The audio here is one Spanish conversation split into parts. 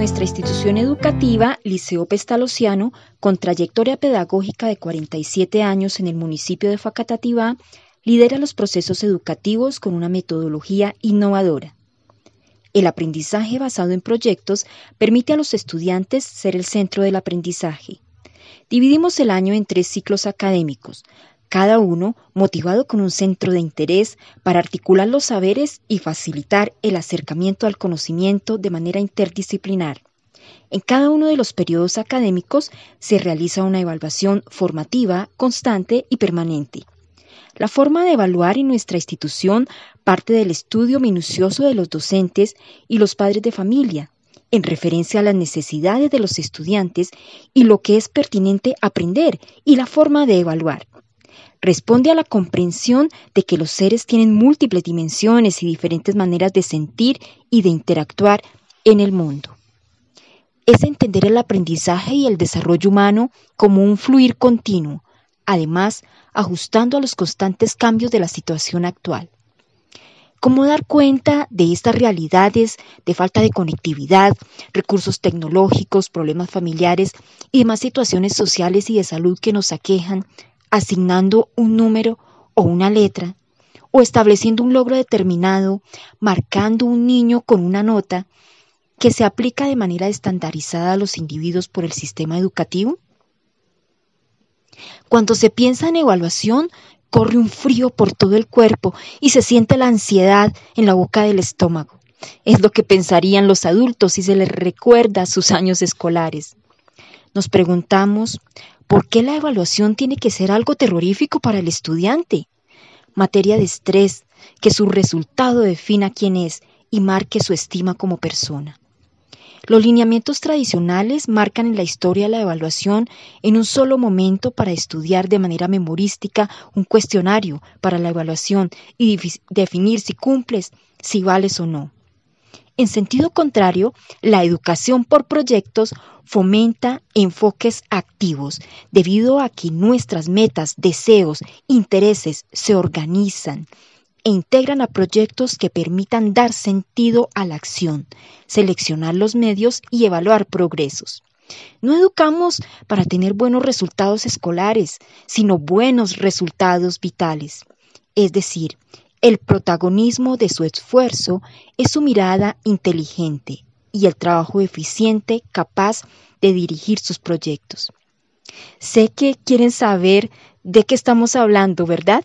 nuestra institución educativa, Liceo Pestalociano, con trayectoria pedagógica de 47 años en el municipio de Facatativá, lidera los procesos educativos con una metodología innovadora. El aprendizaje basado en proyectos permite a los estudiantes ser el centro del aprendizaje. Dividimos el año en tres ciclos académicos, cada uno motivado con un centro de interés para articular los saberes y facilitar el acercamiento al conocimiento de manera interdisciplinar. En cada uno de los periodos académicos se realiza una evaluación formativa constante y permanente. La forma de evaluar en nuestra institución parte del estudio minucioso de los docentes y los padres de familia, en referencia a las necesidades de los estudiantes y lo que es pertinente aprender y la forma de evaluar responde a la comprensión de que los seres tienen múltiples dimensiones y diferentes maneras de sentir y de interactuar en el mundo. Es entender el aprendizaje y el desarrollo humano como un fluir continuo, además ajustando a los constantes cambios de la situación actual. ¿Cómo dar cuenta de estas realidades de falta de conectividad, recursos tecnológicos, problemas familiares y demás situaciones sociales y de salud que nos aquejan asignando un número o una letra, o estableciendo un logro determinado, marcando un niño con una nota, que se aplica de manera estandarizada a los individuos por el sistema educativo? Cuando se piensa en evaluación, corre un frío por todo el cuerpo y se siente la ansiedad en la boca del estómago. Es lo que pensarían los adultos si se les recuerda sus años escolares. Nos preguntamos, ¿Por qué la evaluación tiene que ser algo terrorífico para el estudiante? Materia de estrés, que su resultado defina quién es y marque su estima como persona. Los lineamientos tradicionales marcan en la historia la evaluación en un solo momento para estudiar de manera memorística un cuestionario para la evaluación y definir si cumples, si vales o no. En sentido contrario, la educación por proyectos fomenta enfoques activos, debido a que nuestras metas, deseos, intereses se organizan e integran a proyectos que permitan dar sentido a la acción, seleccionar los medios y evaluar progresos. No educamos para tener buenos resultados escolares, sino buenos resultados vitales. Es decir, el protagonismo de su esfuerzo es su mirada inteligente y el trabajo eficiente capaz de dirigir sus proyectos. Sé que quieren saber de qué estamos hablando, ¿verdad?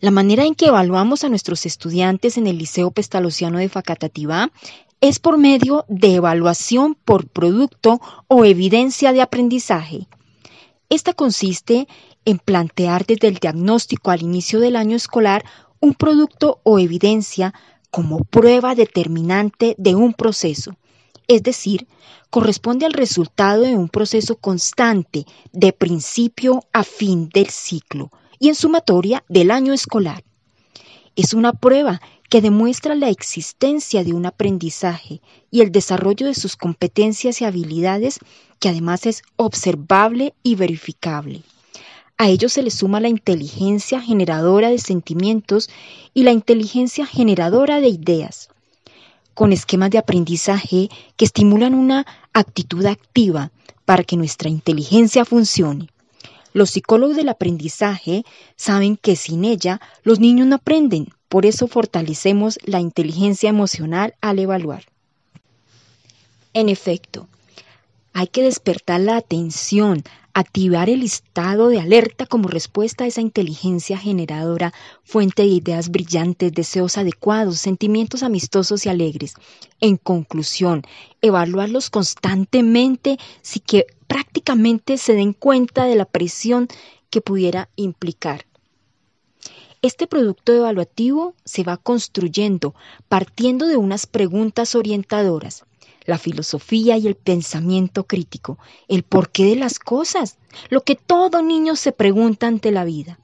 La manera en que evaluamos a nuestros estudiantes en el Liceo Pestalociano de Facatativá es por medio de evaluación por producto o evidencia de aprendizaje. Esta consiste en plantear desde el diagnóstico al inicio del año escolar un producto o evidencia como prueba determinante de un proceso, es decir, corresponde al resultado de un proceso constante de principio a fin del ciclo y en sumatoria del año escolar. Es una prueba que demuestra la existencia de un aprendizaje y el desarrollo de sus competencias y habilidades que además es observable y verificable. A ello se le suma la inteligencia generadora de sentimientos y la inteligencia generadora de ideas, con esquemas de aprendizaje que estimulan una actitud activa para que nuestra inteligencia funcione. Los psicólogos del aprendizaje saben que sin ella los niños no aprenden, por eso fortalecemos la inteligencia emocional al evaluar. En efecto, hay que despertar la atención activar el estado de alerta como respuesta a esa inteligencia generadora, fuente de ideas brillantes, deseos adecuados, sentimientos amistosos y alegres. En conclusión, evaluarlos constantemente si que prácticamente se den cuenta de la presión que pudiera implicar. Este producto evaluativo se va construyendo partiendo de unas preguntas orientadoras la filosofía y el pensamiento crítico, el porqué de las cosas, lo que todo niño se pregunta ante la vida.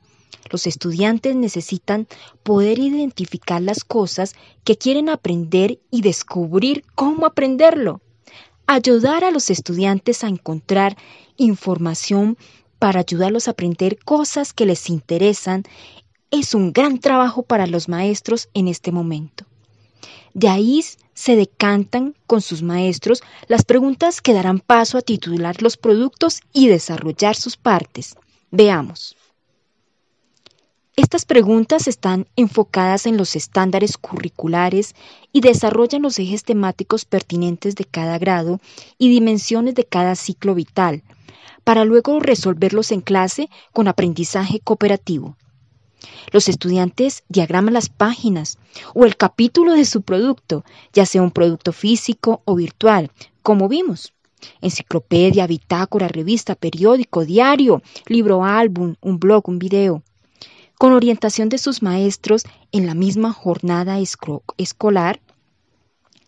Los estudiantes necesitan poder identificar las cosas que quieren aprender y descubrir cómo aprenderlo. Ayudar a los estudiantes a encontrar información para ayudarlos a aprender cosas que les interesan es un gran trabajo para los maestros en este momento. De ahí se decantan con sus maestros las preguntas que darán paso a titular los productos y desarrollar sus partes. Veamos. Estas preguntas están enfocadas en los estándares curriculares y desarrollan los ejes temáticos pertinentes de cada grado y dimensiones de cada ciclo vital, para luego resolverlos en clase con aprendizaje cooperativo. Los estudiantes diagraman las páginas o el capítulo de su producto, ya sea un producto físico o virtual, como vimos. Enciclopedia, bitácora, revista, periódico, diario, libro álbum, un blog, un video. Con orientación de sus maestros en la misma jornada escolar,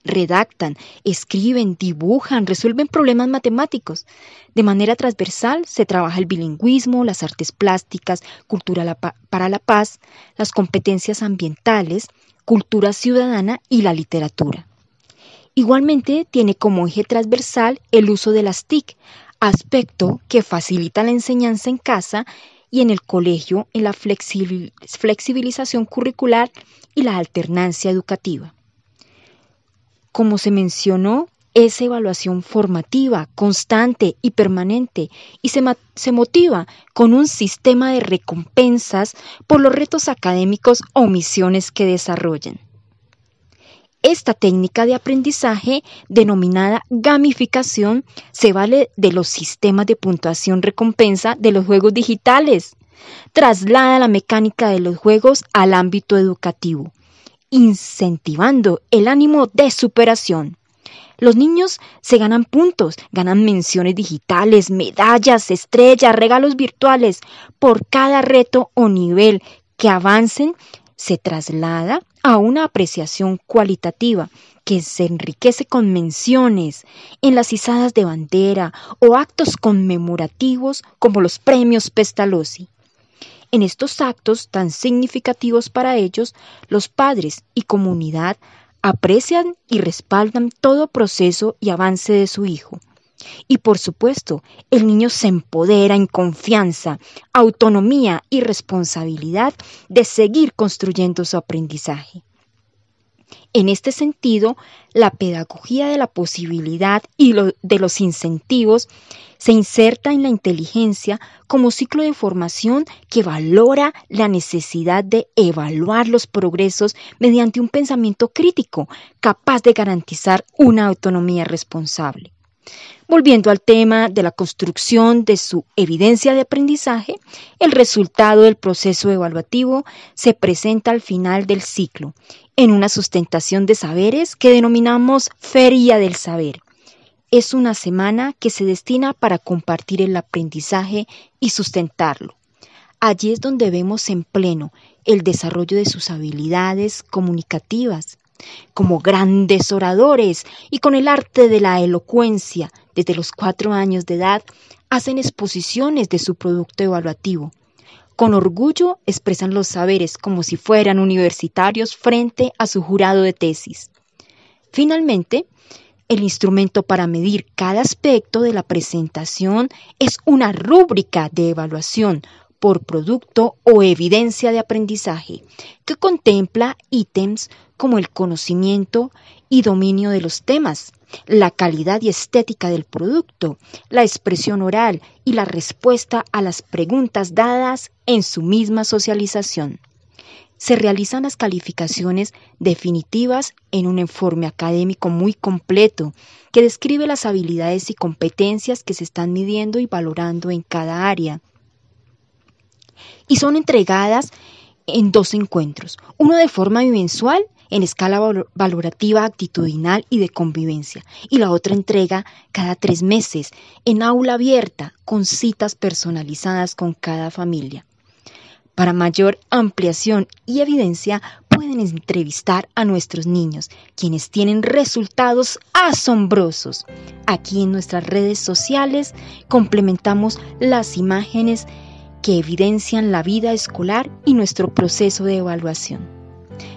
redactan, escriben, dibujan, resuelven problemas matemáticos. De manera transversal se trabaja el bilingüismo, las artes plásticas, cultura para la paz, las competencias ambientales, cultura ciudadana y la literatura. Igualmente tiene como eje transversal el uso de las TIC, aspecto que facilita la enseñanza en casa y en el colegio en la flexibilización curricular y la alternancia educativa como se mencionó, es evaluación formativa, constante y permanente, y se, motiva con un sistema de recompensas por los retos académicos o misiones que desarrollen. Esta técnica de aprendizaje, denominada gamificación, se vale de los sistemas de puntuación recompensa de los juegos digitales. Traslada la mecánica de los juegos al ámbito educativo incentivando el ánimo de superación. Los niños se ganan puntos, ganan menciones digitales, medallas, estrellas, regalos virtuales. Por cada reto o nivel que avancen, se traslada a una apreciación cualitativa que se enriquece con menciones en las izadas de bandera o actos conmemorativos como los premios Pestalozzi. En estos actos tan significativos para ellos, los padres y comunidad aprecian y respaldan todo proceso y avance de su hijo. Y por supuesto, el niño se empodera en confianza, autonomía y responsabilidad de seguir construyendo su aprendizaje. En este sentido, la pedagogía de la posibilidad y de los incentivos se inserta en la inteligencia como ciclo de formación que valora la necesidad de evaluar los progresos mediante un pensamiento crítico capaz de garantizar una autonomía responsable. Volviendo al tema de la construcción de su evidencia de aprendizaje, el resultado del proceso evaluativo se presenta al final del ciclo en una sustentación de saberes que denominamos Feria del Saber. Es una semana que se destina para compartir el aprendizaje y sustentarlo. Allí es donde vemos en pleno el desarrollo de sus habilidades comunicativas, como grandes oradores y con el arte de la elocuencia desde los cuatro años de edad, hacen exposiciones de su producto evaluativo con orgullo expresan los saberes como si fueran universitarios frente a su jurado de tesis. Finalmente, el instrumento para medir cada aspecto de la presentación es una rúbrica de evaluación por producto o evidencia de aprendizaje, que contempla ítems como el conocimiento y dominio de los temas, la calidad y estética del producto, la expresión oral y la respuesta a las preguntas dadas en su misma socialización. Se realizan las calificaciones definitivas en un informe académico muy completo que describe las habilidades y competencias que se están midiendo y valorando en cada área. Y son entregadas en dos encuentros, uno de forma bimensual en escala valorativa, actitudinal y de convivencia, y la otra entrega cada tres meses, en aula abierta, con citas personalizadas con cada familia. Para mayor ampliación y evidencia, pueden entrevistar a nuestros niños, quienes tienen resultados asombrosos. Aquí en nuestras redes sociales complementamos las imágenes que evidencian la vida escolar y nuestro proceso de evaluación.